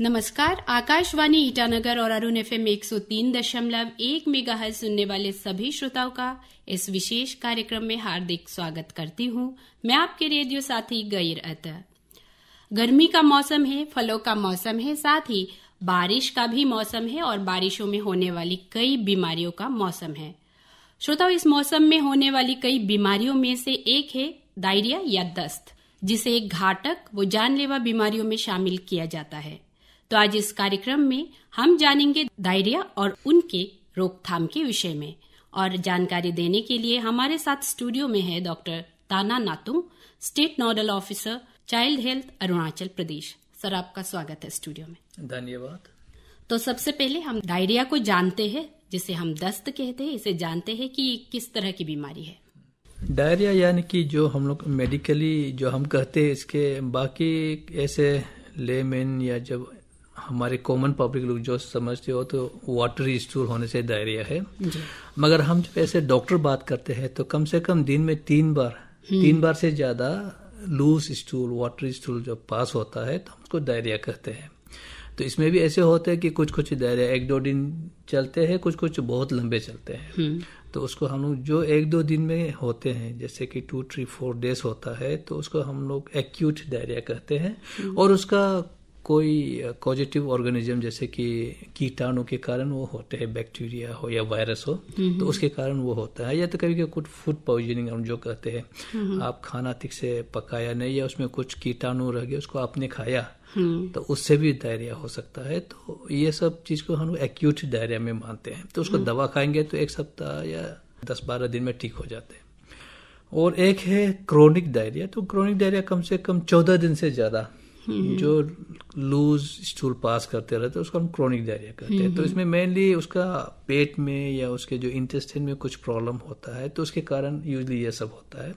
नमस्कार आकाशवाणी ईटानगर और Arun F M एक सौ तीन दशमलव एक मेगा सुनने वाले सभी श्रोताओं का इस विशेष कार्यक्रम में हार्दिक स्वागत करती हूं मैं आपके रेडियो साथी गईर अत गर्मी का मौसम है फलों का मौसम है साथ ही बारिश का भी मौसम है और बारिशों में होने वाली कई बीमारियों का मौसम है श्रोताओं इस मौसम में होने वाली कई बीमारियों में से एक है डायरिया या दस्त जिसे एक घाटक व जानलेवा बीमारियों में शामिल किया जाता है तो आज इस कार्यक्रम में हम जानेंगे डायरिया और उनके रोकथाम के विषय में और जानकारी देने के लिए हमारे साथ स्टूडियो में है doctor Tana Natu state nodal officer child health Arunachal Pradesh sir आपका स्वागत है स्टूडियो में धन्यवाद तो सबसे पहले हम डायरिया को जानते हैं जिसे हम दस्त कहते हैं इसे जानते हैं कि किस तरह की बीमारी है डायरिया यानी कि जो हम लोग मेडिकली जो हम कहते हैं इसके बाकी ऐसे लेमेन या जब हमारे कॉमन पब्लिक लोग जो समझते हो तो वाटर स्टोर होने से डायरिया है मगर हम जब ऐसे डॉक्टर बात करते हैं तो कम से कम दिन में तीन बार हम्म। तीन बार से ज़्यादा लूज स्टूल वाटर स्टूल जब पास होता है तो हम उसको डायरिया कहते हैं तो इसमें भी ऐसे होते हैं कि कुछ कुछ डायरिया एक दो दिन चलते हैं कुछ कुछ बहुत लंबे चलते हैं हम्म। तो उसको हम लोग जो एक दो दिन में होते हैं जैसे कि टू थ्री फोर डेज होता है तो उसको हम लोग एक्यूट डायरिया कहते हैं हम्म। और उसका कोई पॉजिटिव ऑर्गेनिज्म जैसे कि कीटाणु के कारण वो होते हैं बैक्टीरिया हो या वायरस हो तो उसके कारण वो होता है या तो कभी कभी कुछ फूड पॉइजनिंग हम जो कहते हैं आप खाना ठीक से पकाया नहीं या उसमें कुछ कीटाणु रह गया उसको आपने खाया हम्म। तो उससे भी डायरिया हो सकता है तो ये सब चीज़ को हम एक्यूट डायरिया में मानते हैं तो उसको हम्म। दवा खाएंगे तो एक सप्ताह या दस बारह दिन में ठीक हो जाते हैं और एक है क्रोनिक डायरिया तो क्रोनिक डायरिया कम से कम चौदह दिन से ज़्यादा हम्म। जो लूज स्टूल पास करते रहते हैं उसको हम क्रोनिक डायरिया कहते हैं हम्म। तो इसमें मेनली उसका पेट में या उसके जो इंटेस्टिन में कुछ प्रॉब्लम होता है तो उसके कारण यूजली ये सब होता है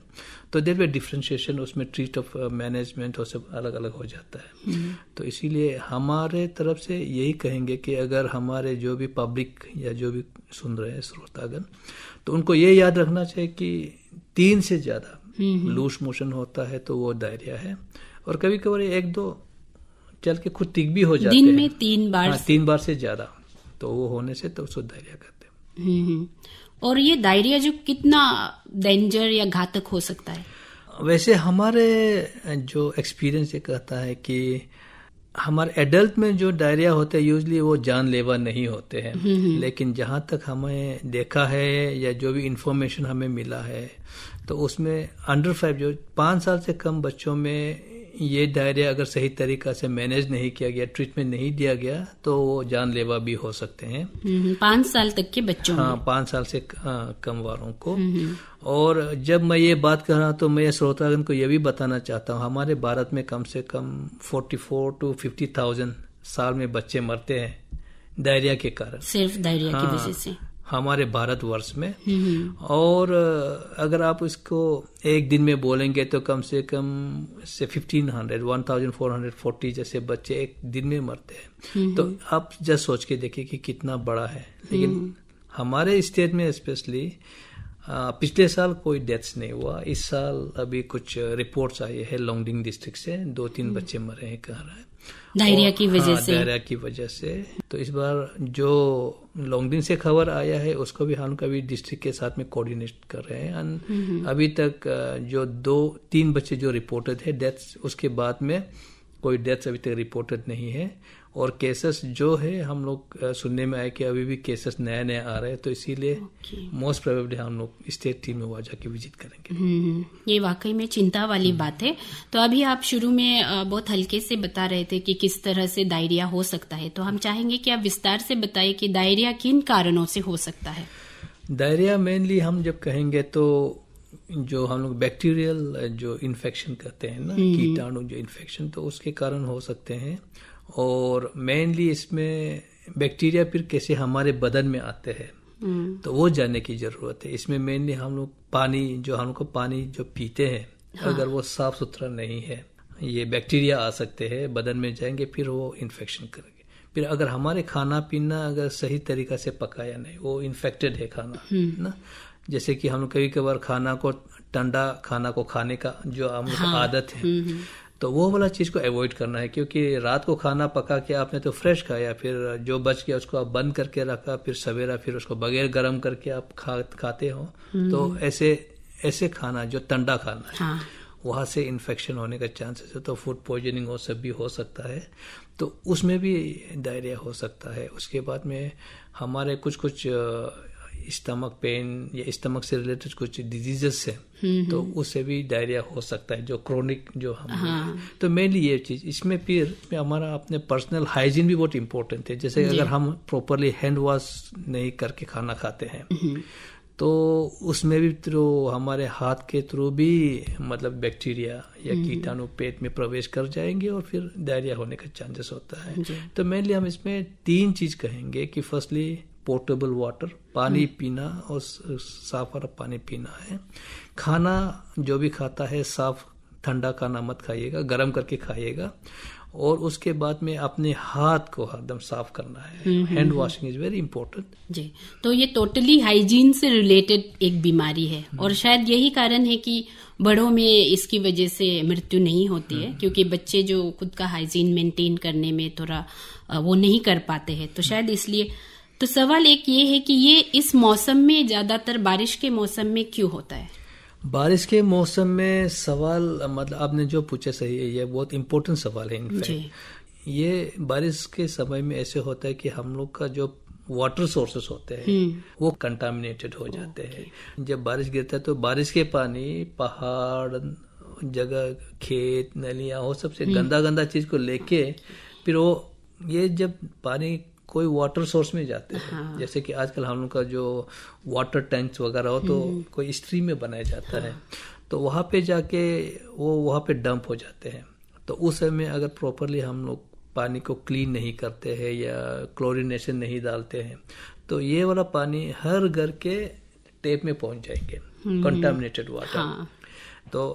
तो देर वे डिफ्रेंशिएशन उसमें ट्रीट ऑफ मैनेजमेंट और सब अलग अलग हो जाता है हम्म। तो इसीलिए हमारे तरफ से यही कहेंगे कि अगर हमारे जो भी पब्लिक या जो भी सुन रहे हैं श्रोतागन तो उनको ये याद रखना चाहिए कि तीन से ज़्यादा लूज मोशन होता है तो वो डायरिया है और कभी कभी एक दो चल के खुद ठीक भी हो जाते दिन में तीन हाँ, बार हाँ, तीन बार से ज्यादा तो वो होने से तो उसको डायरिया कहते हैं हम्म, हम्म। और ये डायरिया जो कितना डेंजर या घातक हो सकता है वैसे हमारे जो एक्सपीरियंस ये कहता है कि हमारे एडल्ट में जो डायरिया होते हैं यूजली वो जानलेवा नहीं होते हैं हम्म, लेकिन जहाँ तक हमें देखा है या जो भी इंफॉर्मेशन हमें मिला है तो उसमें अंडर फाइव जो पांच साल से कम बच्चों में ये डायरिया अगर सही तरीका से मैनेज नहीं किया गया ट्रीटमेंट नहीं दिया गया तो वो जानलेवा भी हो सकते हैं हम्म, पांच साल तक के बच्चों हाँ पाँच साल से हाँ, कम वालों को हम्म। और जब मैं ये बात कर रहा हूँ तो मैं श्रोतागन को यह भी बताना चाहता हूँ हमारे भारत में कम से कम forty four to fifty thousand साल में बच्चे मरते हैं डायरिया के कारण सिर्फ डायरिया हाँ, की वजह से हमारे भारतवर्ष में हम्म, हम्म। और अगर आप इसको एक दिन में बोलेंगे तो कम से कम से 1500 1440 जैसे बच्चे एक दिन में मरते हैं हम्म, तो आप जस्ट सोच के देखिए कि कितना बड़ा है लेकिन हमारे स्टेट में स्पेशली पिछले साल कोई डेथ्स नहीं हुआ इस साल अभी कुछ रिपोर्ट्स आई है लॉन्गडिंग डिस्ट्रिक्ट से दो तीन बच्चे मरे हैं कह रहे हैं डायरिया की वजह हाँ, से डायरिया की वजह से तो इस बार जो लॉन्गडिन से खबर आया है उसको भी हम कभी डिस्ट्रिक्ट के साथ में कोऑर्डिनेट कर रहे हैं एंड अभी तक जो दो तीन बच्चे जो रिपोर्टेड है डेथ उसके बाद में कोई डेथ अभी तक रिपोर्टेड नहीं है और केसेस जो है हम लोग सुनने में आए कि अभी भी केसेस नया नया आ रहे हैं तो इसीलिए मोस्ट प्रोबेबली हम लोग स्टेट टीम में वहाँ जाके विजिट करेंगे हम्म, हम्म। ये वाकई में चिंता वाली हम्म। बात है तो अभी आप शुरू में बहुत हल्के से बता रहे थे कि किस तरह से डायरिया हो सकता है तो हम चाहेंगे कि आप विस्तार से बताए कि डायरिया किन कारणों से हो सकता है डायरिया मेनली हम जब कहेंगे तो जो हम लोग बैक्टीरियल जो इन्फेक्शन कहते हैं ना कीटाणु जो इन्फेक्शन तो उसके कारण हो सकते हैं और मेनली इसमें बैक्टीरिया फिर कैसे हमारे बदन में आते हैं हम्म। तो वो जानने की ज़रूरत है इसमें मेनली हम लोग पानी जो हम लोग को पानी जो पीते हैं हाँ। अगर वो साफ सुथरा नहीं है ये बैक्टीरिया आ सकते हैं बदन में जाएंगे फिर वो इन्फेक्शन करेंगे फिर अगर हमारे खाना पीना अगर सही तरीका से पकाया नहीं वो इन्फेक्टेड है खाना हम्म। ना जैसे कि हम कभी कभार खाना को ठंडा खाना को खाने का जो हम हाँ, आदत है हम्म, तो वो वाला चीज़ को अवॉइड करना है क्योंकि रात को खाना पका के आपने तो फ्रेश खाया फिर जो बच गया उसको आप बंद करके रखा फिर सवेरा फिर उसको बगैर गर्म करके आप खा खाते हो हम्म। तो ऐसे ऐसे खाना जो ठंडा खाना है हाँ। से इन्फेक्शन होने का चांसेस है तो फूड पॉइजनिंग हो सब भी हो सकता है तो उसमें भी डायरिया हो सकता है उसके बाद में हमारे कुछ कुछ स्टमक पेन या स्टमक से रिलेटेड कुछ डिजीजेस है हम्म, तो हम्म। उससे भी डायरिया हो सकता है जो क्रोनिक जो हम हाँ। तो मेनली ये चीज़ इसमें फिर हमारा अपने पर्सनल हाइजीन भी बहुत इम्पोर्टेंट है जैसे अगर हम प्रॉपरली हैंड वॉश नहीं करके खाना खाते हैं हम्म। तो उसमें भी थ्रू हमारे हाथ के थ्रू भी मतलब बैक्टीरिया या कीटाणु पेट में प्रवेश कर जाएंगे और फिर डायरिया होने का चांसेस होता है तो मेनली हम इसमें तीन चीज कहेंगे कि फर्स्टली पोर्टेबल वाटर पानी हम्म। पीना और साफ और पानी पीना है खाना जो भी खाता है साफ ठंडा खाना मत खाइएगा गर्म करके खाइएगा और उसके बाद में अपने हाथ को हरदम साफ करना है hand washing is very important जी तो ये टोटली हाइजीन से रिलेटेड एक बीमारी है हम्म। और शायद यही कारण है कि बड़ों में इसकी वजह से मृत्यु नहीं होती है हम्म। क्योंकि बच्चे जो खुद का हाइजीन मेंटेन करने में थोड़ा वो नहीं कर पाते हैं तो शायद इसलिए तो सवाल एक ये है कि ये इस मौसम में ज़्यादातर बारिश के मौसम में क्यों होता है बारिश के मौसम में सवाल मतलब आपने जो पूछा सही है ये बहुत इम्पोर्टेंट सवाल है इनफैक्ट ये बारिश के समय में ऐसे होता है कि हम लोग का जो वाटर सोर्सेस होते हैं हम्म। वो कंटामिनेटेड हो जाते हैं जब बारिश गिरता है तो बारिश के पानी पहाड़ जगह खेत नलियां वो सबसे हम्म। गंदा गंदा चीज को लेके फिर वो ये जब पानी कोई वाटर सोर्स में जाते हैं हाँ। जैसे कि आजकल हम लोग का जो वाटर टैंक्स वगैरह हो तो हम्म। कोई स्ट्रीम में बनाया जाता हाँ। है तो वहां पे जाके वो वहाँ पे डंप हो जाते हैं तो उस समय अगर प्रॉपरली हम लोग पानी को क्लीन नहीं करते हैं या क्लोरिनेशन नहीं डालते हैं तो ये वाला पानी हर घर के टेप में पहुंच जाएंगे कंटामिनेटेड हम्म। वाटर हाँ। तो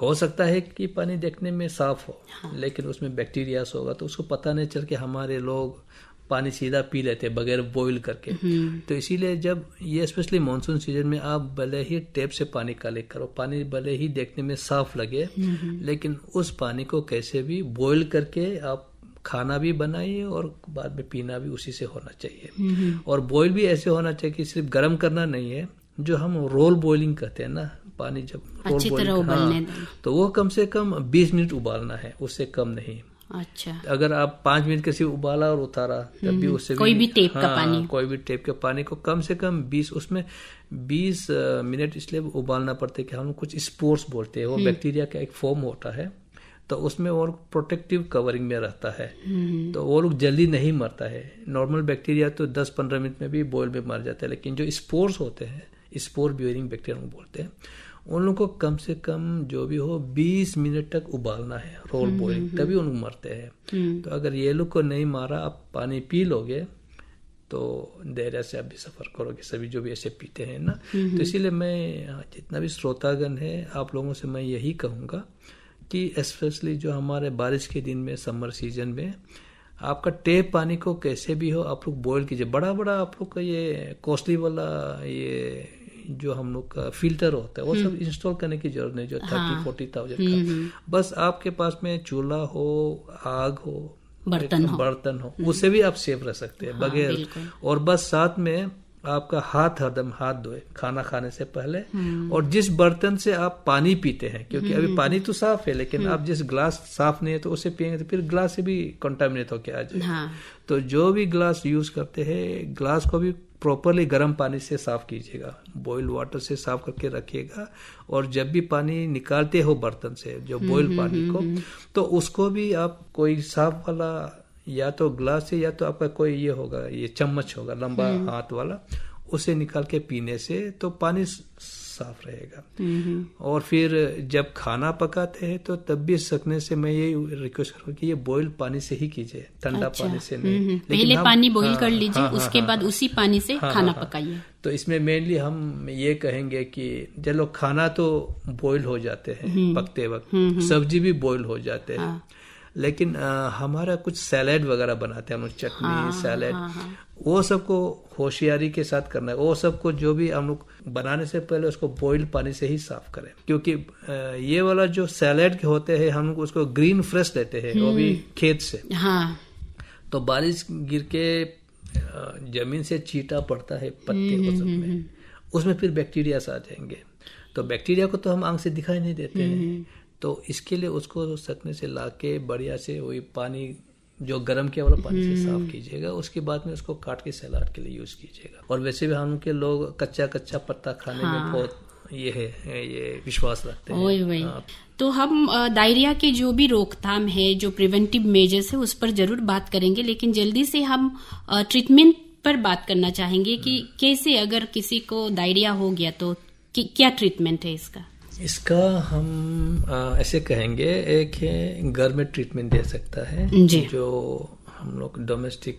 हो सकता है कि पानी देखने में साफ हो हाँ। लेकिन उसमें बैक्टीरिया होगा तो उसको पता नहीं चल के हमारे लोग पानी सीधा पी लेते हैं बगैर बॉइल करके हम्म। तो इसीलिए जब ये स्पेशली मानसून सीजन में आप भले ही टेप से पानी कलेक्ट करो पानी भले ही देखने में साफ लगे हम्म। लेकिन उस पानी को कैसे भी बॉइल करके आप खाना भी बनाइए और बाद में पीना भी उसी से होना चाहिए हम्म। और बॉइल भी ऐसे होना चाहिए कि सिर्फ गर्म करना नहीं है जो हम रोल बॉइलिंग कहते हैं ना पानी जब रोल बॉइलिंग हाँ, तो वो कम से कम 20 मिनट उबालना है उससे कम नहीं अच्छा अगर आप पांच मिनट के सिर्फ उबाला और उतारा तब भी हम्म, उससे कोई भी, टेप हाँ, का पानी कोई भी टेप के पानी को कम से कम बीस उसमें बीस मिनट इसलिए उबालना पड़ता है कि हम कुछ स्पोर्स बोलते हैं वो बैक्टीरिया हम्म। का एक फॉर्म होता है तो उसमें और प्रोटेक्टिव कवरिंग में रहता है हम्म। तो वो लोग जल्दी नहीं मरता है नॉर्मल बैक्टीरिया तो 10-15 मिनट में भी बॉयल में मर जाता है लेकिन जो स्पोर्स होते हैं स्पोर ब्यूरिंग बैक्टीरिया बोलते हैं उन लोगों को कम से कम जो भी हो 20 मिनट तक उबालना है रोल हम्म, बॉइल हम्म, तभी हम्म। उन मरते हैं तो अगर ये लोग को नहीं मारा आप पानी पी लोगे तो धैर्य से आप भी सफ़र करोगे सभी जो भी ऐसे पीते हैं ना तो इसीलिए मैं जितना भी श्रोतागण है आप लोगों से मैं यही कहूँगा कि स्पेशली जो हमारे बारिश के दिन में समर सीजन में आपका टेप पानी को कैसे भी हो आप लोग बॉयल कीजिए बड़ा बड़ा आप लोग का ये कॉस्टली वाला ये जो हम लोग का फिल्टर होता है वो सब इंस्टॉल हम्म। करने की जरूरत नहीं जो थर्टी फोर्टी थाउजेंड का हम्म। बस आपके पास में चूल्हा हो आग हो बर्तन हो बर्तन हो हम्म। उसे भी आप सेफ रह सकते हैं हाँ, बगैर और बस साथ में आपका हाथ हरदम हाथ धोए खाना खाने से पहले और जिस बर्तन से आप पानी पीते हैं क्योंकि अभी पानी तो साफ है लेकिन आप जिस ग्लास साफ नहीं है तो उसे पिएंगे तो फिर ग्लास से भी कंटामिनेट होके आ जाए हाँ। तो जो भी ग्लास यूज करते हैं ग्लास को भी प्रॉपरली गर्म पानी से साफ़ कीजिएगा बॉयल वाटर से साफ़ करके रखिएगा और जब भी पानी निकालते हो बर्तन से जो बॉयल पानी को तो उसको भी आप कोई साफ वाला या तो ग्लास से या तो आपका कोई ये होगा ये चम्मच होगा लंबा हाथ वाला उसे निकाल के पीने से तो पानी साफ रहेगा और फिर जब खाना पकाते हैं तो तब भी सकने से मैं यही रिक्वेस्ट करूँ कि ये बॉईल पानी से ही कीजिए ठंडा अच्छा, पानी से नहीं पहले पानी बॉईल हाँ, कर लीजिए हाँ, हाँ, उसके हाँ, बाद हाँ। उसी पानी से हाँ, खाना पकाइए तो इसमें मेनली हम ये कहेंगे कि चलो खाना तो बॉईल हो जाते हैं हम्म। पकते वक्त सब्जी भी बॉईल हो जाते हैं लेकिन आ, हमारा कुछ सैलेड वगैरह बनाते हैं हम चटनी हाँ, सैलेड हाँ, हाँ. वो सबको होशियारी के साथ करना है वो सबको जो भी हम लोग बनाने से पहले उसको बॉइल्ड पानी से ही साफ करें क्योंकि ये वाला जो सैलेड के होते हैं हम उसको ग्रीन फ्रेश लेते हैं वो भी हम्म। खेत से हाँ तो बारिश गिर के जमीन से चीटा पड़ता है पत्ते हम्म, वो हम्म, सब में उसमें फिर बैक्टीरिया आ जाएंगे तो बैक्टीरिया को तो हम आंख से दिखाई नहीं देते हैं तो इसके लिए उसको सकने से लाके बढ़िया से वही पानी जो गर्म किया वाला पानी से साफ हम्म। कीजिएगा उसके बाद में उसको काट के सैलाड के लिए यूज कीजिएगा और वैसे भी हम के लोग कच्चा कच्चा पत्ता खाने हाँ। में बहुत ये है ये विश्वास रखते हैं वही वही हाँ। तो हम डायरिया के जो भी रोकथाम है जो प्रिवेंटिव मेजर्स है उस पर जरूर बात करेंगे लेकिन जल्दी से हम ट्रीटमेंट पर बात करना चाहेंगे कि हम्म। कैसे अगर किसी को डायरिया हो गया तो क्या ट्रीटमेंट है इसका इसका हम आ, ऐसे कहेंगे एक है घर में ट्रीटमेंट दे सकता है जी। जो हम लोग डोमेस्टिक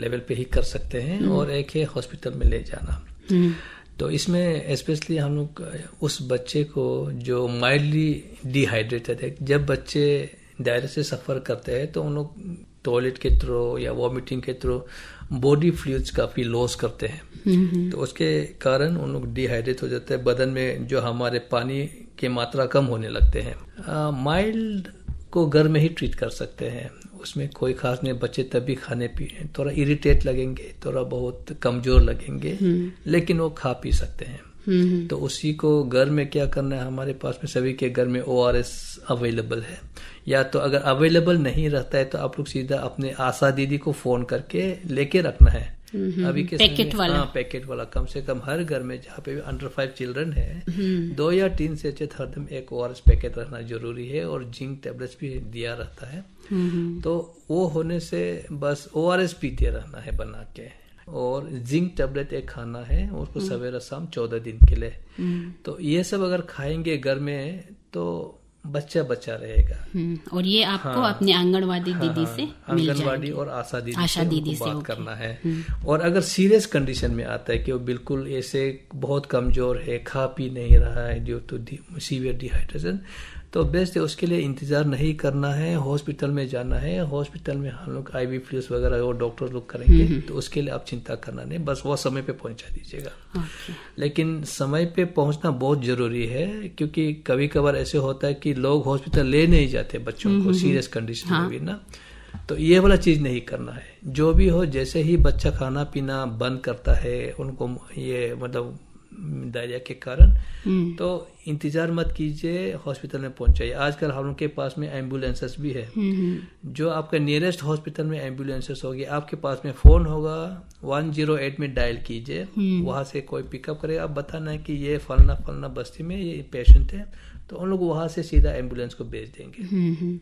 लेवल पे ही कर सकते हैं हम्म। और एक है हॉस्पिटल में ले जाना हम्म। तो इसमें स्पेशली हम लोग उस बच्चे को जो माइल्डली डिहाइड्रेटेड है जब बच्चे डायरिया से सफ़र करते हैं तो उन लोग टॉयलेट के थ्रू या वॉमिटिंग के थ्रू बॉडी फ्लूज काफ़ी लॉस करते हैं तो उसके कारण उन लोग डिहाइड्रेट हो जाते हैं बदन में जो हमारे पानी की मात्रा कम होने लगते हैं माइल्ड को घर में ही ट्रीट कर सकते हैं उसमें कोई खास नहीं बच्चे तभी खाने पीने थोड़ा इरिटेट लगेंगे थोड़ा बहुत कमजोर लगेंगे हम्म। लेकिन वो खा पी सकते हैं तो उसी को घर में क्या करना है हमारे पास में सभी के घर में ओ आर एस अवेलेबल है या तो अगर अवेलेबल नहीं रहता है तो आप लोग सीधा अपने आशा दीदी को फोन करके लेके रखना है हम्म, अभी हम्म। के पैकेट वाला हाँ, पैकेट वाला कम से कम हर घर में जहाँ पे भी अंडर फाइव चिल्ड्रन है दो या तीन से अच्छे हरदम एक ओ पैकेट रखना जरूरी है और जिंक टेबलेट्स भी दिया रहता है हम्म, तो वो होने से बस ओ पीते रहना है बना के और जिंक टेबलेट एक खाना है उसको सवेरा शाम चौदह दिन के लिए तो ये सब अगर खाएंगे घर में तो बच्चा बच्चा रहेगा हम्म, और ये आपको हाँ, अपने आंगनवाड़ी हाँ, दीदी हाँ। से आंगनवाड़ी और आशा दीदी आशा से दीदी से बात करना है हम्म। और अगर सीरियस कंडीशन में आता है कि वो बिल्कुल ऐसे बहुत कमजोर है खा पी नहीं रहा है जो तो सीवियर डिहाइड्रेशन तो बेस्ट है उसके लिए इंतज़ार नहीं करना है हॉस्पिटल में जाना है हॉस्पिटल में हम लोग आई वी फ्लूस वगैरह वो डॉक्टर लोग करेंगे हम्म, हम्म। तो उसके लिए आप चिंता करना नहीं बस वह समय पे पहुंचा दीजिएगा लेकिन समय पे पहुंचना बहुत ज़रूरी है क्योंकि कभी कभार ऐसे होता है कि लोग हॉस्पिटल ले नहीं जाते बच्चों को सीरियस हम्म, कंडीशन में हाँ। भी ना तो ये वाला चीज़ नहीं करना है जो भी हो जैसे ही बच्चा खाना पीना बंद करता है उनको ये मतलब डायरिया के कारण हम्म। तो इंतज़ार मत कीजिए हॉस्पिटल में पहुंचाइए आजकल हम लोग के पास में एम्बुलेंसेस भी है हम्म, हम्म। जो आपका नियरेस्ट हॉस्पिटल में एम्बुलेंसेस होगी आपके पास में फ़ोन होगा वन जीरो एट में डायल कीजिए वहां से कोई पिकअप करेगा आप बताना है कि ये फलना फलना बस्ती में ये पेशेंट है तो उन लोग वहां से सीधा एम्बुलेंस को भेज देंगे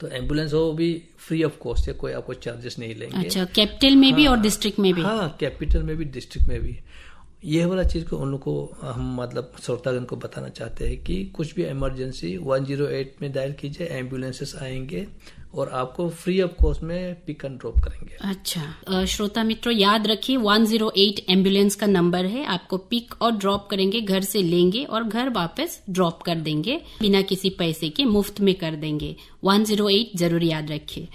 तो एम्बुलेंस वो भी फ्री ऑफ कॉस्ट है कोई आपको चार्जेस नहीं लेंगे अच्छा कैपिटल में भी और डिस्ट्रिक्ट में भी हाँ कैपिटल में भी डिस्ट्रिक्ट हाँ, में भी यह वाला चीज़ को उनको हम मतलब श्रोतागण को बताना चाहते हैं कि कुछ भी इमरजेंसी 108 में डायल कीजिए एम्बुलेंसेस आएंगे और आपको फ्री ऑफ कॉस्ट में पिक एंड ड्रॉप करेंगे अच्छा श्रोता मित्रों याद रखिए 108 एम्बुलेंस का नंबर है आपको पिक और ड्रॉप करेंगे घर से लेंगे और घर वापस ड्रॉप कर देंगे बिना किसी पैसे के मुफ्त में कर देंगे 108 जरूर याद रखिए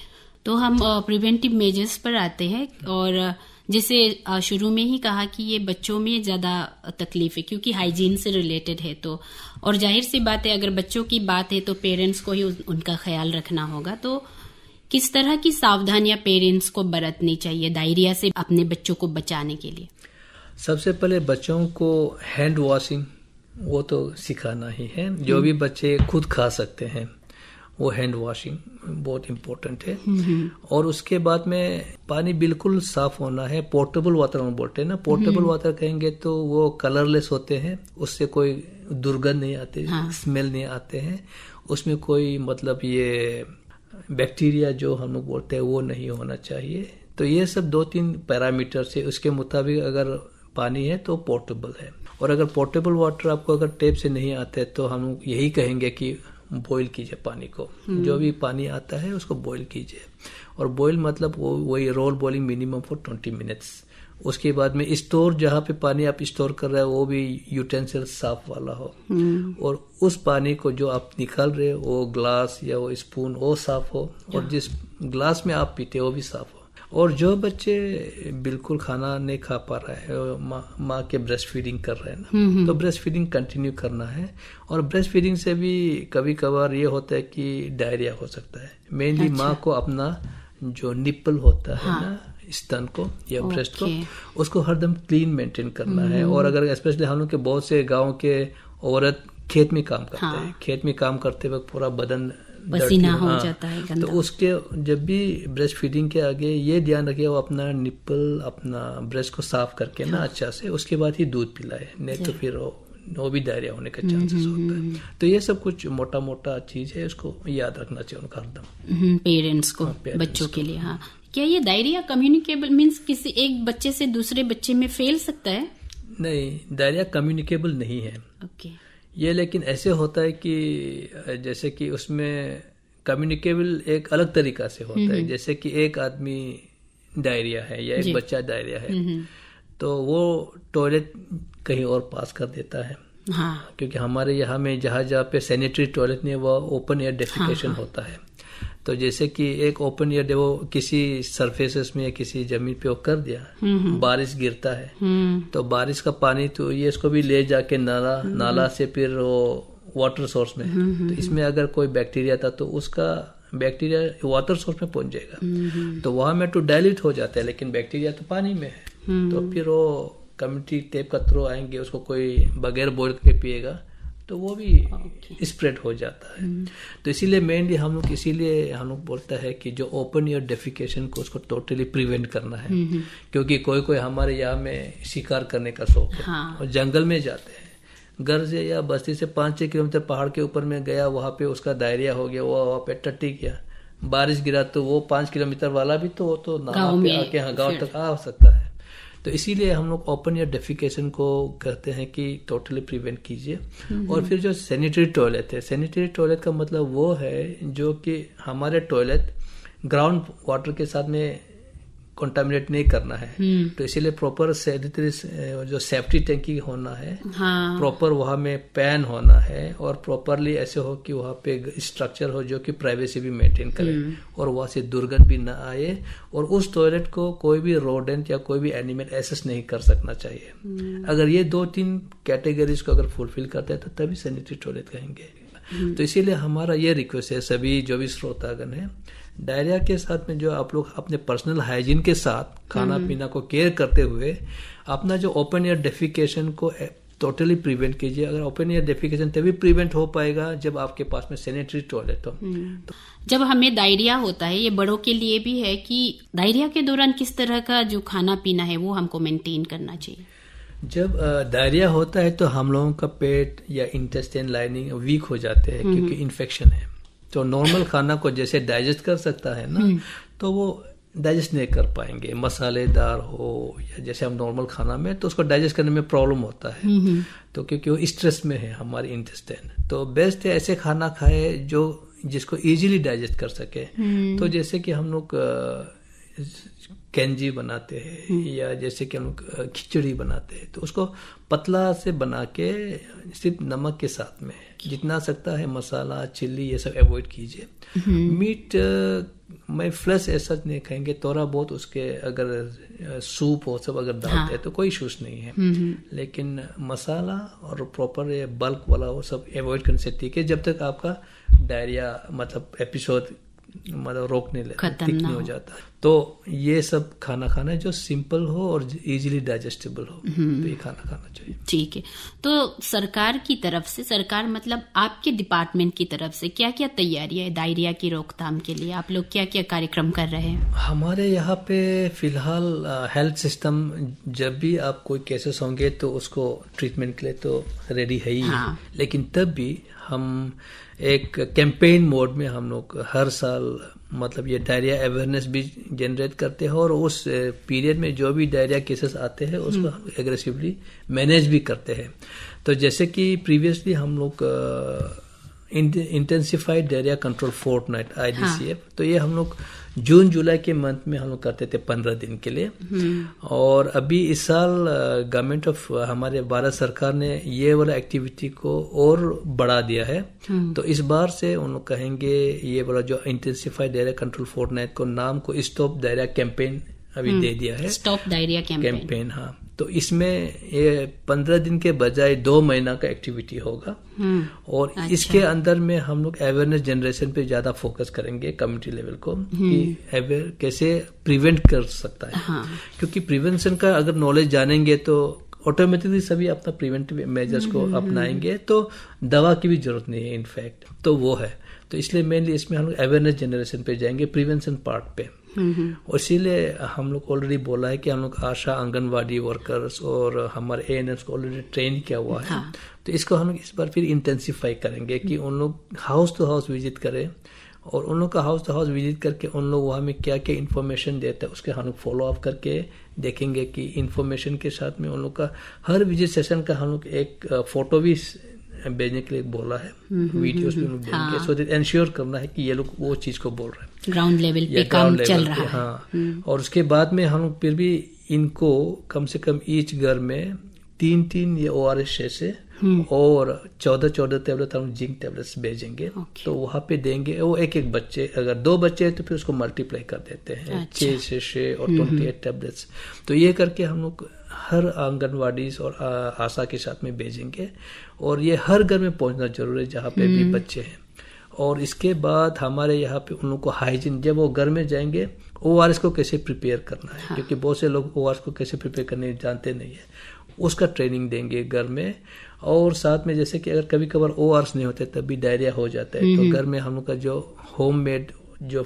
तो हम प्रिवेंटिव मेजर्स पर आते हैं और जिसे शुरू में ही कहा कि ये बच्चों में ज़्यादा तकलीफ है क्योंकि हाइजीन से रिलेटेड है तो और जाहिर सी बात है अगर बच्चों की बात है तो पेरेंट्स को ही उनका ख्याल रखना होगा तो किस तरह की सावधानियां पेरेंट्स को बरतनी चाहिए डायरिया से अपने बच्चों को बचाने के लिए सबसे पहले बच्चों को हैंड वॉशिंग वो तो सिखाना ही है जो भी हम्म। बच्चे खुद खा सकते हैं वो हैंड वॉशिंग बहुत इम्पोर्टेंट है और उसके बाद में पानी बिल्कुल साफ होना है पोर्टेबल वाटर हम बोलते हैं ना पोर्टेबल वाटर कहेंगे तो वो कलरलेस होते हैं उससे कोई दुर्गंध नहीं आते हाँ। स्मेल नहीं आते हैं उसमें कोई मतलब ये बैक्टीरिया जो हम लोग बोलते हैं वो नहीं होना चाहिए तो ये सब दो तीन पैरामीटर है उसके मुताबिक अगर पानी है तो पोर्टेबल है और अगर पोर्टेबल वाटर आपको अगर टेप से नहीं आते तो हम यही कहेंगे कि बॉईल कीजिए पानी को हम्म। जो भी पानी आता है उसको बॉईल कीजिए और बॉईल मतलब वो वही roll boiling minimum for twenty minutes उसके बाद में स्टोर जहाँ पे पानी आप स्टोर कर रहे हो वो भी यूटेंसिल साफ वाला हो हम्म। और उस पानी को जो आप निकाल रहे हो वो ग्लास या वो स्पून वो साफ हो और जिस ग्लास में आप पीते हो वो भी साफ हो और जो बच्चे बिल्कुल खाना नहीं खा पा रहे हैं माँ मा के ब्रेस्ट फीडिंग कर रहे हैं ना हम्म, हम्म। तो ब्रेस्ट फीडिंग कंटिन्यू करना है और ब्रेस्ट फीडिंग से भी कभी कभार ये होता है कि डायरिया हो सकता है मेनली अच्छा। माँ को अपना जो निप्पल होता है हाँ। ना स्तन को या ब्रेस्ट को उसको हरदम क्लीन मेंटेन करना है हम्म। और अगर स्पेशली हम लोग के बहुत से गाँव के औरत खेत में काम करते हाँ। हैं खेत में काम करते वक्त पूरा बदन पसीना हो हाँ। जाता है गंदा। तो उसके जब भी ब्रेस्ट फीडिंग के आगे ये ध्यान रखे वो अपना निप्पल अपना ब्रेस्ट को साफ करके ना हाँ। अच्छा से उसके बाद ही दूध पिलाए नहीं तो फिर वो भी डायरिया होने का चांसेस हम्म, हम्म, होता है हम्म, तो ये सब कुछ मोटा मोटा चीज है उसको याद रखना चाहिए उनका हरदम पेरेंट्स को हाँ, बच्चों को। के लिए हाँ क्या ये डायरिया कम्युनिकेबल मीन्स किसी एक बच्चे से दूसरे बच्चे में फैल सकता है नहीं डायरिया कम्युनिकेबल नहीं है ओके okay. ये लेकिन ऐसे होता है कि जैसे कि उसमें कम्युनिकेबल एक अलग तरीका से होता है जैसे कि एक आदमी डायरिया है या एक बच्चा डायरिया है तो वो टॉयलेट कहीं और पास कर देता है हाँ। क्योंकि हमारे यहाँ में जहाँ जहाँ पे सैनिटरी टॉयलेट नहीं वह ओपन एयर डेफिकेशन होता है तो जैसे कि एक ओपन एयर वो किसी सरफेसेस में या किसी जमीन पे वो कर दिया हम्म, हम्म। बारिश गिरता है हम्म। तो बारिश का पानी तो ये इसको भी ले जाके नाला नाला से फिर वो वाटर सोर्स में तो इसमें अगर कोई बैक्टीरिया था तो उसका बैक्टीरिया वाटर सोर्स में पहुंच जाएगा तो वहां में तो डायल्यूट हो जाता है लेकिन बैक्टीरिया तो पानी में है तो फिर वो कम्युनिटी टेप का थ्रू आएंगे उसको कोई बगैर बोल के पिएगा तो वो भी okay. स्प्रेड हो जाता है hmm. तो इसीलिए मेनली हम लोग इसीलिए हम लोग बोलता है कि जो ओपन ईयर डेफिकेशन को उसको टोटली प्रिवेंट करना है hmm. hmm. क्योंकि कोई कोई हमारे यहाँ में शिकार करने का शौक है हाँ. और जंगल में जाते हैं घर से या बस्ती से पांच छह किलोमीटर पहाड़ के ऊपर में गया वहाँ पे उसका डायरिया हो गया वो वहाँ पे टट्टी गया बारिश गिरा तो वो पांच किलोमीटर वाला भी तो तो नाव पे गाँव तक आ सकता है तो इसीलिए हम लोग ओपन या डेफिकेशन को कहते हैं कि टोटली प्रिवेंट कीजिए हम्म। और फिर जो सैनिटरी टॉयलेट है सैनिटरी टॉयलेट का मतलब वो है जो कि हमारे टॉयलेट ग्राउंड वाटर के साथ में कंटामिनेट नहीं करना है हम्म। तो इसीलिए प्रॉपर सैनिटरी जो सेफ्टी टैंकी होना है हाँ। प्रॉपर वहां में पैन होना है और प्रॉपरली ऐसे हो कि वहां पे स्ट्रक्चर हो जो कि प्राइवेसी भी मेंटेन करे हम्म। और वहां से दुर्गंध भी ना आए और उस टॉयलेट को कोई भी रोडेंट या कोई भी एनिमल एसेस नहीं कर सकना चाहिए हम्म। अगर ये दो तीन कैटेगरीज को अगर फुलफिल करते हैं तो तभी सैनिटरी टॉयलेट कहेंगे तो इसीलिए हमारा ये रिक्वेस्ट है सभी जो भी श्रोतागण है डायरिया के साथ में जो आप लोग अपने पर्सनल हाइजीन के साथ खाना हम्म। पीना को केयर करते हुए अपना जो ओपन एयर डेफिकेशन को टोटली eh, प्रिवेंट कीजिए अगर ओपन एयर डेफिकेशन तभी प्रिवेंट हो पाएगा जब आपके पास में सैनिटरी टॉयलेट हो हम्म। तो जब हमें डायरिया होता है ये बड़ों के लिए भी है कि डायरिया के दौरान किस तरह का जो खाना पीना है वो हमको मेंटेन करना चाहिए जब डायरिया होता है तो हम लोगों का पेट या इंटेस्टेन लाइनिंग वीक हो जाते हैं हम्म। क्योंकि इन्फेक्शन है जो तो नॉर्मल खाना को जैसे डाइजेस्ट कर सकता है ना हम्म। तो वो डाइजेस्ट नहीं कर पाएंगे मसालेदार हो या जैसे हम नॉर्मल खाना में तो उसको डाइजेस्ट करने में प्रॉब्लम होता है हम्म, हम्म। तो क्योंकि वो स्ट्रेस में है हमारे इंटेस्टाइन तो बेस्ट है ऐसे खाना खाए जो जिसको इजीली डाइजेस्ट कर सके तो जैसे कि हम लोग कैंजी बनाते हैं हम्म। या जैसे कि हम खिचड़ी बनाते हैं तो उसको पतला से बना के सिर्फ नमक के साथ में जितना सकता है मसाला चिल्ली ये सब अवॉइड कीजिए हम्म। मीट मैं फ्लस ऐसा नहीं खाएंगे थोड़ा बहुत उसके अगर सूप हो सब अगर डालते हाँ। हैं तो कोई इशूज नहीं है हम्म, लेकिन मसाला और प्रॉपर ये बल्क वाला वो सब अवॉइड करने से ठीक है जब तक आपका डायरिया मतलब एपिसोड मतलब रोकने लगे ठीक नहीं हो जाता तो ये सब खाना खाना है जो सिंपल हो और इजीली डाइजेस्टेबल हो हम्म। तो ये खाना खाना चाहिए ठीक है तो सरकार की तरफ से सरकार मतलब आपके डिपार्टमेंट की तरफ से क्या क्या तैयारियां डायरिया की रोकथाम के लिए आप लोग क्या क्या कार्यक्रम कर रहे हैं हमारे यहाँ पे फिलहाल हेल्थ सिस्टम जब भी आप कोई केसेस होंगे तो उसको ट्रीटमेंट के लिए तो रेडी है ही हाँ। लेकिन तब भी हम एक कैंपेन मोड में हम लोग हर साल मतलब ये डायरिया अवेयरनेस भी जनरेट करते हैं और उस पीरियड में जो भी डायरिया केसेस आते हैं हम्म। उसको हम एग्रेसिवली मैनेज भी करते हैं तो जैसे कि प्रीवियसली हम लोग intensified diarrhoea control fortnight आई तो ये हम लोग जून जुलाई के मंथ में हम लोग करते थे पंद्रह दिन के लिए हम्म। और अभी इस साल गवर्नमेंट ऑफ हमारे भारत सरकार ने ये वाला एक्टिविटी को और बढ़ा दिया है हम्म। तो इस बार से उन लोग कहेंगे ये वाला जो इंटेंसिफाइड डायरिया कंट्रोल फोर्टनाइट को नाम को स्टॉप डायरिया कैंपेन अभी हम्म। दे दिया है स्टॉप डायरिया कैंपेन हाँ तो इसमें ये पंद्रह दिन के बजाय दो महीना का एक्टिविटी होगा हम्म, और अच्छा। इसके अंदर में हम लोग अवेयरनेस जनरेशन पे ज्यादा फोकस करेंगे कम्युनिटी लेवल को हम्म। कि अवेयर कैसे प्रिवेंट कर सकता है हाँ। क्योंकि प्रिवेंशन का अगर नॉलेज जानेंगे तो ऑटोमेटिकली सभी अपना प्रिवेंटिव हम्म, मेजर्स को अपनाएंगे तो दवा की भी जरूरत नहीं है इनफैक्ट तो वो है तो इसलिए मेनली इसमें हम लोग अवेयरनेस जनरेशन पे जाएंगे प्रिवेंशन पार्ट पे हम्म, हम्म। और इसीलिए हम लोग ऑलरेडी बोला है कि हम लोग आशा आंगनबाड़ी वर्कर्स और हमारे ए एन एम्स को ऑलरेडी ट्रेन किया हुआ है हाँ। तो इसको हम लोग इस बार फिर इंटेंसिफाई करेंगे कि उन लोग हाउस टू हाउस विजिट करें और उन लोग का हाउस टू हाउस विजिट करके उन लोग वहाँ में क्या क्या इन्फॉर्मेशन देता है उसके हम लोग फॉलो अप करके देखेंगे कि इन्फॉर्मेशन के साथ में उन लोग का हर विजिट सेशन का हम लोग एक फोटो भी भेजने के लिए बोला है हम्म, वीडियोस में भेज सो दैट एंश्योर करना है कि ये लोग वो चीज को बोल रहे हैं ग्राउंड लेवल पे काम चल रहा है हाँ हम्म। और उसके बाद में हम फिर भी इनको कम से कम ईच घर में तीन तीन ये ओ आर एस जैसे और चौदह चौदह टेबलेट हम जिंक टेबलेट्स भेजेंगे तो वहाँ पे देंगे वो एक एक बच्चे अगर दो बच्चे हैं तो फिर उसको मल्टीप्लाई कर देते हैं अच्छा। छह छः से छः और ट्वेंटी एट टेबलेट्स तो ये करके हम लोग हर आंगनवाड़ी और आशा के साथ में भेजेंगे और ये हर घर में पहुंचना जरूरी है जहाँ पे भी हम्म। बच्चे हैं और इसके बाद हमारे यहाँ पे उन लोगों को हाइजीन जब वो घर में जाएंगे ओ आर एस को कैसे प्रिपेयर करना है हाँ। क्योंकि बहुत से लोग ओ आर एस को कैसे प्रिपेयर करने जानते नहीं है उसका ट्रेनिंग देंगे घर में और साथ में जैसे कि अगर कभी कभार ओ आर एस नहीं होते तब भी डायरिया हो जाता है तो हम्म। घर में हम लोग का जो होम मेड जो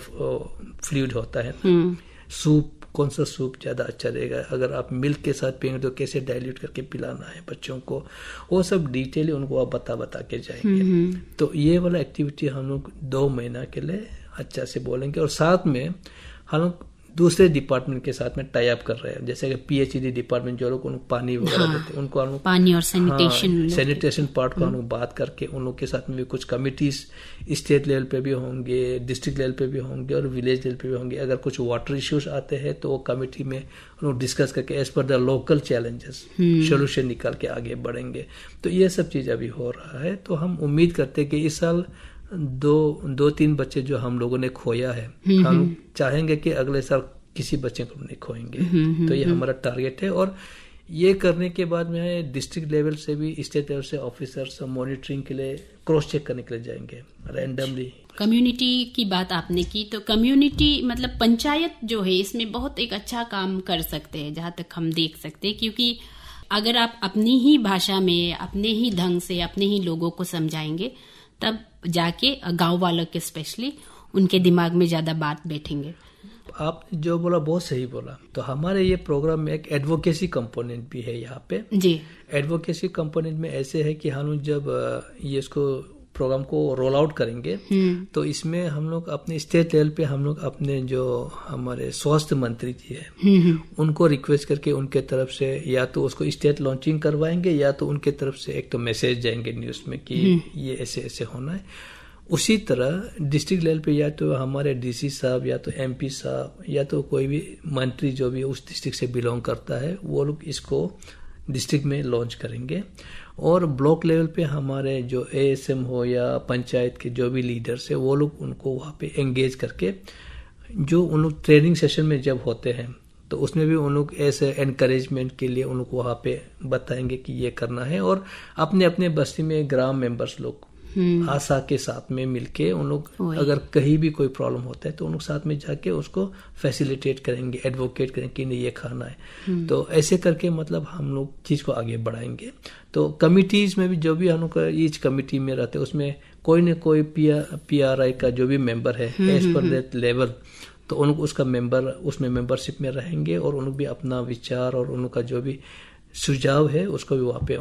फ्लूड होता है सूप कौन सा सूप ज़्यादा अच्छा रहेगा अगर आप मिल्क के साथ पियेंगे तो कैसे डाइल्यूट करके पिलाना है बच्चों को वो सब डिटेल उनको आप बता बता के जाएंगे हम्म, हम्म। तो ये वाला एक्टिविटी हम लोग दो महीना के लिए अच्छा से बोलेंगे और साथ में हम लोग दूसरे डिपार्टमेंट के साथ में टाई अप कर रहे हैं जैसे कि पीएचईडी डिपार्टमेंट जो लोग उनको पानी वगैरह हाँ, देते हैं उनको पानी और सैनिटेशन हाँ, सैनिटेशन पार्ट को हम हम्म। बात करके उन लोग के साथ में भी कुछ कमिटीज स्टेट लेवल पे भी होंगे डिस्ट्रिक्ट लेवल पे भी होंगे और विलेज लेवल पे भी होंगे अगर कुछ वाटर इश्यूज आते हैं तो वो कमेटी में लोग डिस्कस करके as per the local challenges solution निकाल के आगे बढ़ेंगे तो ये सब चीज अभी हो रहा है तो हम उम्मीद करते हैं कि इस साल दो दो तीन बच्चे जो हम लोगों ने खोया है हम्म, हम हम्म। चाहेंगे कि अगले साल किसी बच्चे को नहीं खोएंगे हम्म, तो ये हमारा टारगेट है और ये करने के बाद में डिस्ट्रिक्ट लेवल से भी स्टेट लेवल से ऑफिसर्स मॉनिटरिंग के लिए क्रॉस चेक करने के लिए जाएंगे रैंडमली कम्युनिटी की बात आपने की तो कम्युनिटी मतलब पंचायत जो है इसमें बहुत एक अच्छा काम कर सकते हैं जहाँ तक हम देख सकते हैं क्योंकि अगर आप अपनी ही भाषा में अपने ही ढंग से अपने ही लोगों को समझाएंगे तब जाके गांव वालों के स्पेशली उनके दिमाग में ज़्यादा बात बैठेंगे आप जो बोला बहुत सही बोला तो हमारे ये प्रोग्राम में एक एडवोकेसी कंपोनेंट भी है यहाँ पे जी एडवोकेसी कंपोनेंट में ऐसे है कि हम जब ये इसको प्रोग्राम को रोल आउट करेंगे हम्म। तो इसमें हम लोग अपने स्टेट लेवल पे हम लोग अपने जो हमारे स्वास्थ्य मंत्री जी है हम्म, हम्म। उनको रिक्वेस्ट करके उनके तरफ से या तो उसको स्टेट लॉन्चिंग करवाएंगे या तो उनके तरफ से एक तो मैसेज जाएंगे न्यूज में कि ये ऐसे ऐसे होना है उसी तरह डिस्ट्रिक्ट लेवल पे या तो हमारे डीसी साहब या तो एमपी साहब या तो कोई भी मंत्री जो भी उस डिस्ट्रिक्ट से बिलोंग करता है वो लोग इसको डिस्ट्रिक्ट में लॉन्च करेंगे और ब्लॉक लेवल पे हमारे जो एएसएम हो या पंचायत के जो भी लीडर्स है वो लोग उनको वहाँ पे एंगेज करके जो उन लोग ट्रेनिंग सेशन में जब होते हैं तो उसमें भी उन लोग ऐसे एनकरेजमेंट के लिए उनको वहाँ पे बताएंगे कि ये करना है और अपने अपने बस्ती में ग्राम मेंबर्स लोग आशा हम्म। के साथ में मिलके उन लोग अगर कहीं भी कोई प्रॉब्लम होता है तो उन लोग साथ में जाके उसको फैसिलिटेट करेंगे एडवोकेट करेंगे कि नहीं ये खाना है हम्म। तो ऐसे करके मतलब हम लोग चीज को आगे बढ़ाएंगे तो कमिटीज में भी जो भी हम लोग ईच कमिटी में रहते हैं उसमें कोई ना कोई पी आर आई का जो भी मेंबर है एज पर दैट लेवल तो उन उसका मेंबर उसमें मेंबरशिप में रहेंगे और उन भी अपना विचार और उनका जो भी सुझाव है उसको भी वहाँ पे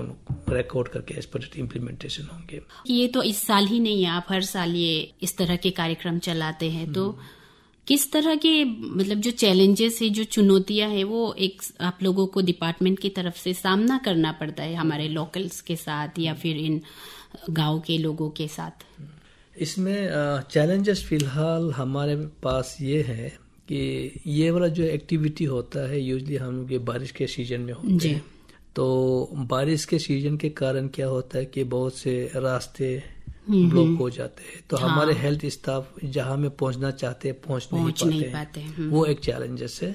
रिकॉर्ड करके एज पर इम्प्लीमेंटेशन होंगे ये तो इस साल ही नहीं आप हर साल ये इस तरह के कार्यक्रम चलाते हैं तो हम्म। किस तरह के मतलब जो चैलेंजेस है जो चुनौतियां है वो एक आप लोगों को डिपार्टमेंट की तरफ से सामना करना पड़ता है हमारे लोकल्स के साथ या हम्म। फिर इन गांव के लोगों के साथ इसमें चैलेंजेस फिलहाल हमारे पास ये है कि ये वाला जो एक्टिविटी होता है यूजली हम लोग ये बारिश के सीजन में होते हैं तो बारिश के सीजन के कारण क्या होता है कि बहुत से रास्ते ब्लॉक हम्म, हम्म। हो जाते हैं तो हाँ। हमारे हेल्थ स्टाफ जहाँ में पहुँचना चाहते हैं पहुंच नहीं पाते, नहीं पाते हैं। हम्म। वो एक चैलेंजेस है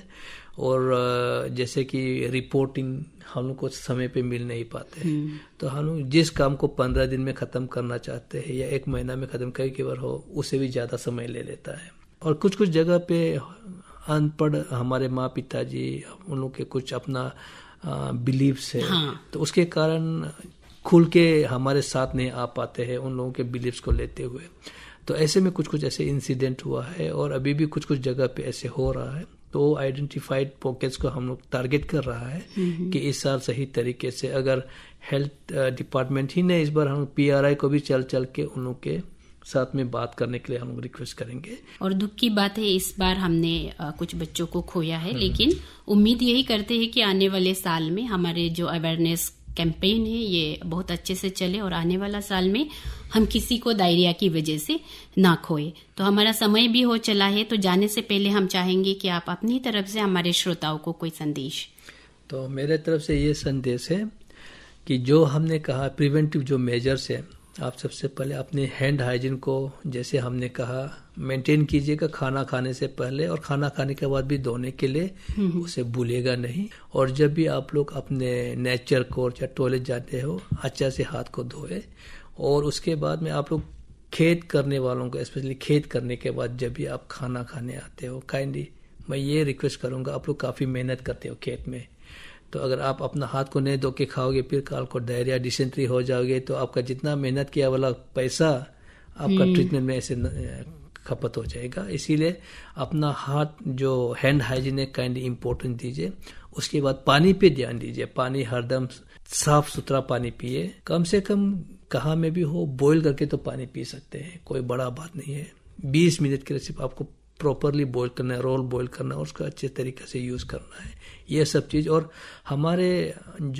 और जैसे कि रिपोर्टिंग हम लोग को समय पे मिल नहीं पाते तो हम लोग जिस काम को पंद्रह दिन में ख़त्म करना चाहते हैं या एक महीना में ख़त्म कई कई बार हो उसे भी ज़्यादा समय ले लेता है और कुछ कुछ जगह पे अनपढ़ हमारे माँ पिताजी उन लोग के कुछ अपना बिलीव्स है हाँ. तो उसके कारण खुल के हमारे साथ नहीं आ पाते हैं उन लोगों के बिलीव्स को लेते हुए तो ऐसे में कुछ कुछ ऐसे इंसिडेंट हुआ है और अभी भी कुछ कुछ जगह पे ऐसे हो रहा है तो आइडेंटिफाइड पॉकेट्स को हम लोग टारगेट कर रहा है कि इस साल सही तरीके से अगर हेल्थ डिपार्टमेंट ही ने इस बार हम पीआरआई को भी चल चल के उन लोग के साथ में बात करने के लिए हम रिक्वेस्ट करेंगे और दुख की बात है इस बार हमने कुछ बच्चों को खोया है हम्म। लेकिन उम्मीद यही करते हैं कि आने वाले साल में हमारे जो अवेयरनेस कैंपेन है ये बहुत अच्छे से चले और आने वाला साल में हम किसी को डायरिया की वजह से ना खोए तो हमारा समय भी हो चला है तो जाने से पहले हम चाहेंगे कि आप अपनी तरफ से हमारे श्रोताओं को कोई संदेश तो मेरे तरफ से ये संदेश है कि जो हमने कहा प्रिवेंटिव जो मेजर्स है आप सबसे पहले अपने हैंड हाइजीन को जैसे हमने कहा मेंटेन कीजिएगा खाना खाने से पहले और खाना खाने के बाद भी धोने के लिए हम्म, हम्म। उसे भूलेगा नहीं और जब भी आप लोग अपने नेचर को या टॉयलेट जाते हो अच्छा से हाथ को धोए और उसके बाद में आप लोग खेत करने वालों को स्पेशली खेत करने के बाद जब भी आप खाना खाने आते हो काइंडली मैं ये रिक्वेस्ट करूंगा आप लोग काफ़ी मेहनत करते हो खेत में तो अगर आप अपना हाथ को नहीं धो के खाओगे फिर काल को डायरिया डिसेंट्री हो जाओगे तो आपका जितना मेहनत किया वाला पैसा आपका ट्रीटमेंट हम्म। में ऐसे खपत हो जाएगा इसीलिए अपना हाथ जो हैंड हाइजीन है काइंड इम्पोर्टेंट दीजिए उसके बाद पानी पे ध्यान दीजिए पानी हरदम साफ सुथरा पानी पिए कम से कम कहा में भी हो बॉईल करके तो पानी पी सकते हैं कोई बड़ा बात नहीं है बीस मिनट के लिए सिर्फ आपको प्रॉपरली बॉयल करना है रोल बॉयल करना है उसका अच्छे तरीके से यूज़ करना है ये सब चीज़ और हमारे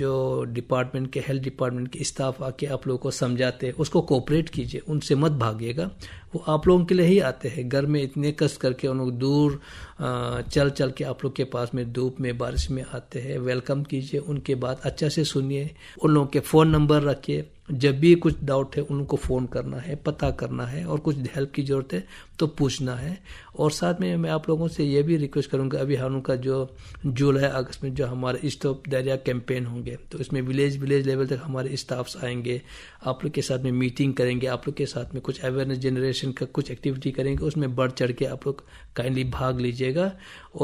जो डिपार्टमेंट के हेल्थ डिपार्टमेंट के स्टाफ आके आप लोगों को समझाते हैं उसको कोऑपरेट कीजिए उनसे मत भागिएगा वो आप लोगों के लिए ही आते हैं घर में इतने कष्ट करके उन लोग दूर चल चल के आप लोग के पास में धूप में बारिश में आते हैं वेलकम कीजिए उनके बात अच्छा से सुनिए उन लोगों के फ़ोन नंबर रखिए जब भी कुछ डाउट है उनको फ़ोन करना है पता करना है और कुछ हेल्प की ज़रूरत है तो पूछना है और साथ में मैं आप लोगों से यह भी रिक्वेस्ट करूँगा अभी हम का जो जुलाई अगस्त में जो हमारे स्टॉप दरिया कैंपेन होंगे तो इसमें विलेज विलेज लेवल तक हमारे स्टाफ्स आएंगे आप लोग के साथ में मीटिंग करेंगे आप लोग के साथ में कुछ अवेयरनेस जनरेशन का कुछ एक्टिविटी करेंगे उसमें बढ़ चढ़ के आप लोग काइंडली भाग लीजिए कीजिएगा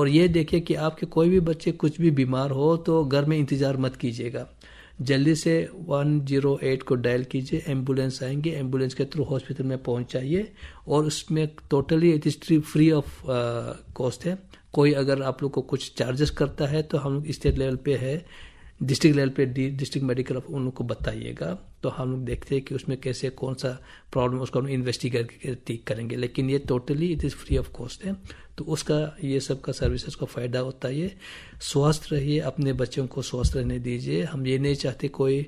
और ये देखिए कि आपके कोई भी बच्चे कुछ भी बीमार हो तो घर में इंतज़ार मत कीजिएगा जल्दी से 108 को डायल कीजिए एम्बुलेंस आएंगे एम्बुलेंस के थ्रू हॉस्पिटल में पहुंच जाइए और उसमें totally it is free of cost है कोई अगर आप लोग को कुछ चार्जेस करता है तो हम स्टेट लेवल पे है डिस्ट्रिक्ट लेवल पे डिस्ट्रिक्ट मेडिकल ऑफ उन लोग को बताइएगा तो हम लोग देखते हैं कि उसमें कैसे कौन सा प्रॉब्लम उसको हम इन्वेस्टिगेट करके ठीक करेंगे लेकिन ये totally it is free of cost है तो उसका ये सब का सर्विसेज का फ़ायदा होता है स्वस्थ रहिए अपने बच्चों को स्वस्थ रहने दीजिए हम ये नहीं चाहते कोई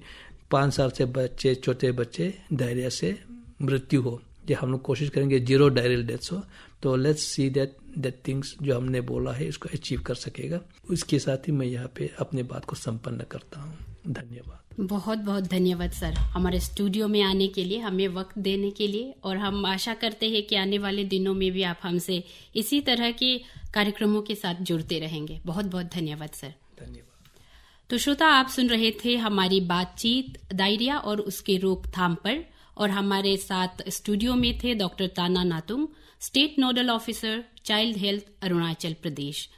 पाँच साल से बच्चे छोटे बच्चे डायरिया से मृत्यु हो ये हम लोग कोशिश करेंगे जीरो डायरियल डेथ्स हो तो let's see that that things जो हमने बोला है इसको अचीव कर सकेगा उसके साथ ही मैं यहाँ पे अपने बात को संपन्न करता हूँ धन्यवाद बहुत बहुत धन्यवाद सर हमारे स्टूडियो में आने के लिए हमें वक्त देने के लिए और हम आशा करते हैं कि आने वाले दिनों में भी आप हमसे इसी तरह के कार्यक्रमों के साथ जुड़ते रहेंगे बहुत बहुत धन्यवाद सर धन्यवाद तो श्रोता आप सुन रहे थे हमारी बातचीत डायरिया और उसके रोकथाम पर और हमारे साथ स्टूडियो में थे doctor Tana Natung state nodal officer child health Arunachal Pradesh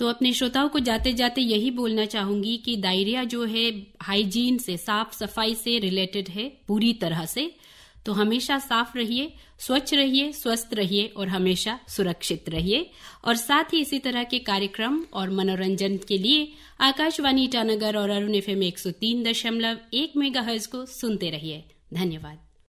तो अपने श्रोताओं को जाते जाते यही बोलना चाहूंगी कि डायरिया जो है हाइजीन से साफ सफाई से रिलेटेड है पूरी तरह से तो हमेशा साफ रहिए स्वच्छ रहिए स्वस्थ रहिए और हमेशा सुरक्षित रहिए और साथ ही इसी तरह के कार्यक्रम और मनोरंजन के लिए आकाशवाणी ईटानगर और अरुण एफ एम एक सौ तीन दशमलव एक मेगा को सुनते रहिए धन्यवाद